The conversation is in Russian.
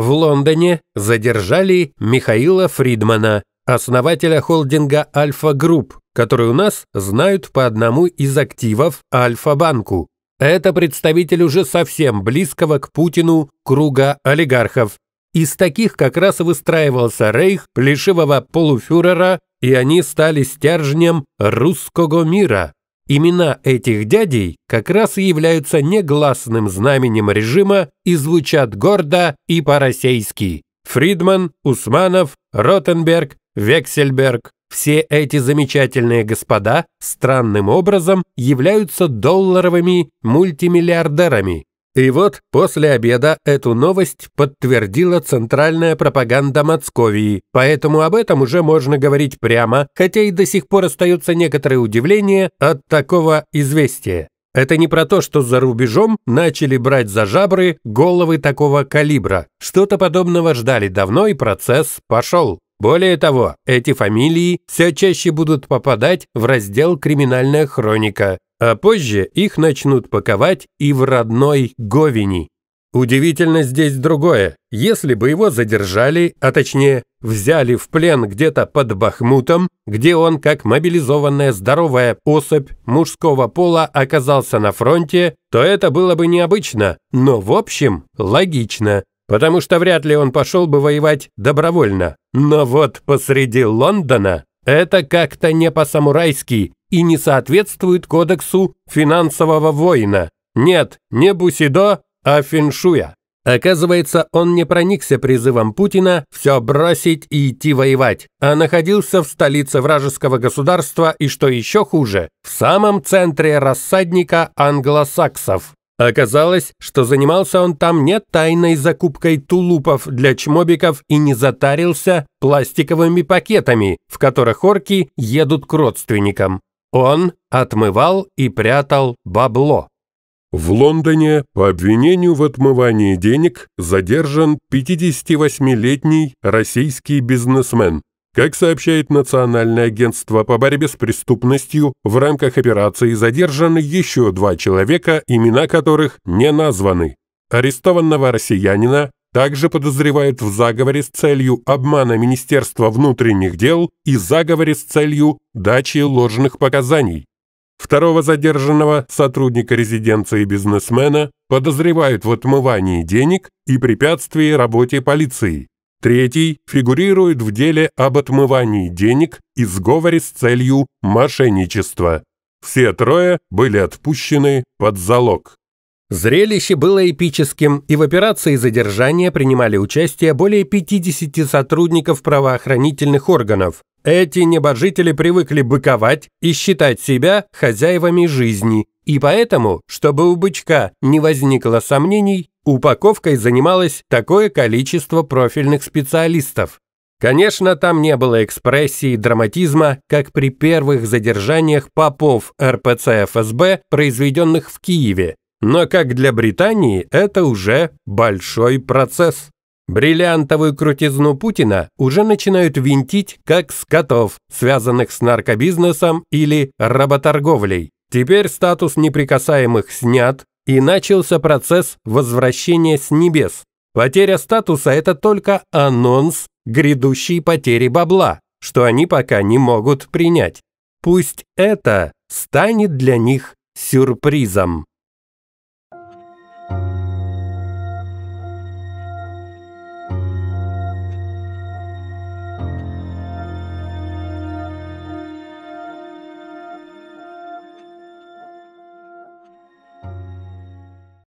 В Лондоне задержали Михаила Фридмана, основателя холдинга «Альфа Групп», который у нас знают по одному из активов «Альфа-банку». Это представитель уже совсем близкого к Путину круга олигархов. Из таких как раз и выстраивался рейх плешивого полуфюрера, и они стали стержнем русского мира. Имена этих дядей как раз и являются негласным знаменем режима и звучат гордо и по-российски. Фридман, Усманов, Ротенберг, Вексельберг. Все эти замечательные господа странным образом являются долларовыми мультимиллиардерами. И вот после обеда эту новость подтвердила центральная пропаганда Мацковии, поэтому об этом уже можно говорить прямо, хотя и до сих пор остаются некоторые удивления от такого известия. Это не про то, что за рубежом начали брать за жабры головы такого калибра. Что-то подобного ждали давно, и процесс пошел. Более того, эти фамилии все чаще будут попадать в раздел «Криминальная хроника», а позже их начнут паковать и в родной Говини. Удивительно здесь другое. Если бы его задержали, а точнее взяли в плен где-то под Бахмутом, где он, как мобилизованная здоровая особь мужского пола, оказался на фронте, то это было бы необычно, но в общем логично, потому что вряд ли он пошел бы воевать добровольно. Но вот посреди Лондона это как-то не по-самурайски, и не соответствует кодексу финансового воина. Нет, не Бусидо, а Феншуя. Оказывается, он не проникся призывом Путина все бросить и идти воевать, а находился в столице вражеского государства и, что еще хуже, в самом центре рассадника англосаксов. Оказалось, что занимался он там не тайной закупкой тулупов для чмобиков и не затарился пластиковыми пакетами, в которых орки едут к родственникам. Он отмывал и прятал бабло. В Лондоне по обвинению в отмывании денег задержан 58-летний российский бизнесмен. Как сообщает Национальное агентство по борьбе с преступностью, в рамках операции задержаны еще два человека, имена которых не названы. Арестованного россиянина также подозревают в заговоре с целью обмана Министерства внутренних дел и заговоре с целью дачи ложных показаний. Второго задержанного, сотрудника резиденции бизнесмена, подозревают в отмывании денег и препятствии работе полиции. Третий фигурирует в деле об отмывании денег и сговоре с целью мошенничества. Все трое были отпущены под залог. Зрелище было эпическим, и в операции задержания принимали участие более 50 сотрудников правоохранительных органов. Эти небожители привыкли быковать и считать себя хозяевами жизни, и поэтому, чтобы у бычка не возникло сомнений, упаковкой занималось такое количество профильных специалистов. Конечно, там не было экспрессии и драматизма, как при первых задержаниях попов РПЦ ФСБ, произведенных в Киеве, но как для Британии это уже большой процесс. Бриллиантовую крутизну Путина уже начинают винтить как скотов, связанных с наркобизнесом или работорговлей. Теперь статус неприкасаемых снят, и начался процесс возвращения с небес. Потеря статуса – это только анонс грядущей потери бабла, что они пока не могут принять. Пусть это станет для них сюрпризом.